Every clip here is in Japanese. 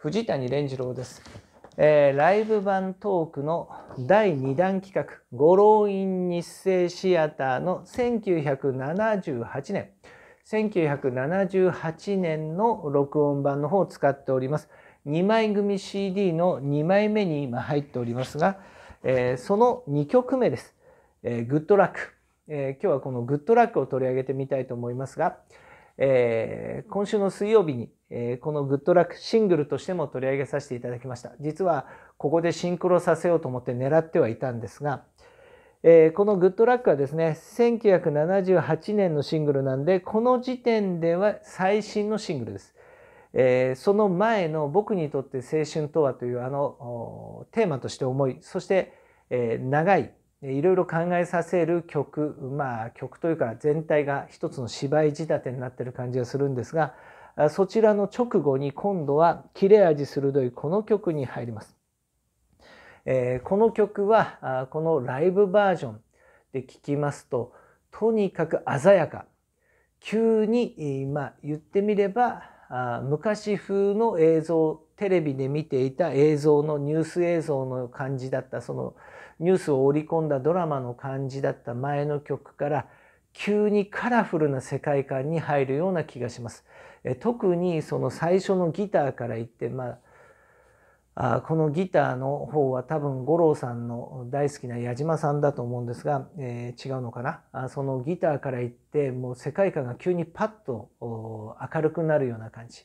藤谷蓮次郎です、えー、ライブ版トークの第2弾企画「五郎院日生シアター」の1978年1978年の録音版の方を使っております2枚組 CD の2枚目に今入っておりますが、えー、その2曲目です、えー、グッドラック、え今日はこのグッドラックを取り上げてみたいと思いますが、えー、今週の水曜日に、えー、このグッドラックシングルとしても取り上げさせていただきました。実はここでシンクロさせようと思って狙ってはいたんですが、えー、このグッドラックはですね、1978年のシングルなんで、この時点では最新のシングルです。えー、その前の「僕にとって青春とは」というあのテーマとして重いそして、えー、長いいろいろ考えさせる曲まあ曲というか全体が一つの芝居仕立てになってる感じがするんですがそちらの直後に今度は切れ味鋭いこの曲に入ります。えー、この曲はこのライブバージョンで聴きますととにかく鮮やか急に、まあ、言ってみれば昔風の映像テレビで見ていた映像のニュース映像の感じだったそのニュースを織り込んだドラマの感じだった前の曲から急にカラフルな世界観に入るような気がします。え特にその最初のギターから言って、まあ、あこのギターの方は多分五郎さんの大好きな矢島さんだと思うんですが、えー、違うのかなあそのギターから言ってもう世界観が急にパッと明るくなるような感じ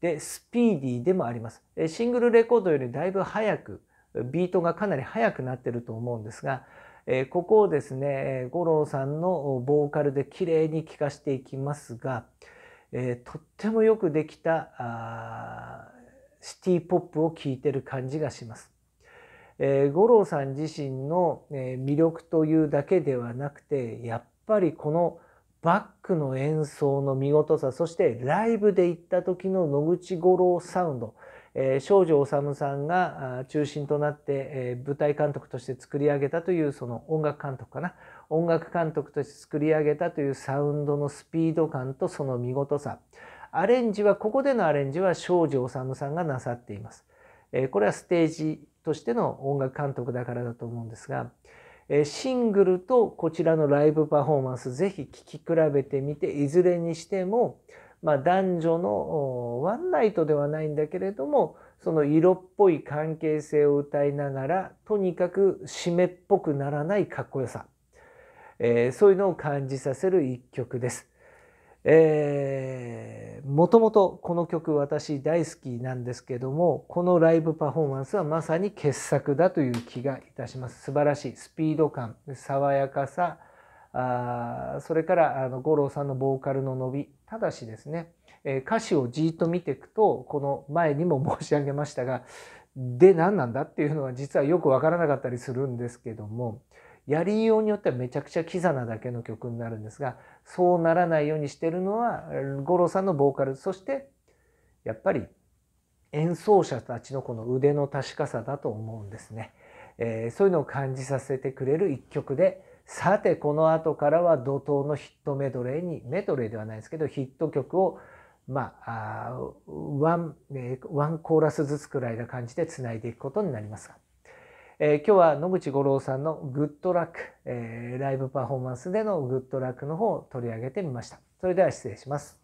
でスピーディーでもありますシングルレコードよりだいぶ早くビートがかなり速くなってると思うんですが、えここをですね五郎さんのボーカルで綺麗に聴かしていきますが、えとってもよくできたシティ・ポップを聴いてる感じがします。え五郎さん自身の魅力というだけではなくてやっぱりこのバックの演奏の見事さそしてライブで行った時の野口五郎サウンドえー、少女治さんが中心となって、えー、舞台監督として作り上げたというその音楽監督かな音楽監督として作り上げたというサウンドのスピード感とその見事さアレンジはここでのアレンジは少女治さんがなさっています、えー、これはステージとしての音楽監督だからだと思うんですが、えシングルとこちらのライブパフォーマンスぜひ聴き比べてみていずれにしても「まあ、男女のワンナイトではないんだけれどもその色っぽい関係性を歌いながらとにかく湿っぽくならないかっこよさ、えー、そういうのを感じさせる一曲です。えもともとこの曲私大好きなんですけどもこのライブパフォーマンスはまさに傑作だという気がいたします素晴らしいスピード感爽やかさあそれからあの五郎さんのボーカルの伸びただしですね、え歌詞をじっと見ていくとこの前にも申し上げましたがで何なんだっていうのは実はよく分からなかったりするんですけどもやりようによってはめちゃくちゃキザなだけの曲になるんですがそうならないようにしてるのは五郎さんのボーカルそしてやっぱり演奏者たちのこの腕の確かさだと思うんですね。えー、そういうのを感じさせてくれる一曲でさてこの後からは怒涛のヒットメドレーにメドレーではないですけどヒット曲をまあワンワンコーラスずつくらいな感じでつないでいくことになりますが、えー、今日は野口五郎さんのグッドラック、えー、ライブパフォーマンスでのグッドラックの方を取り上げてみました。それでは失礼します。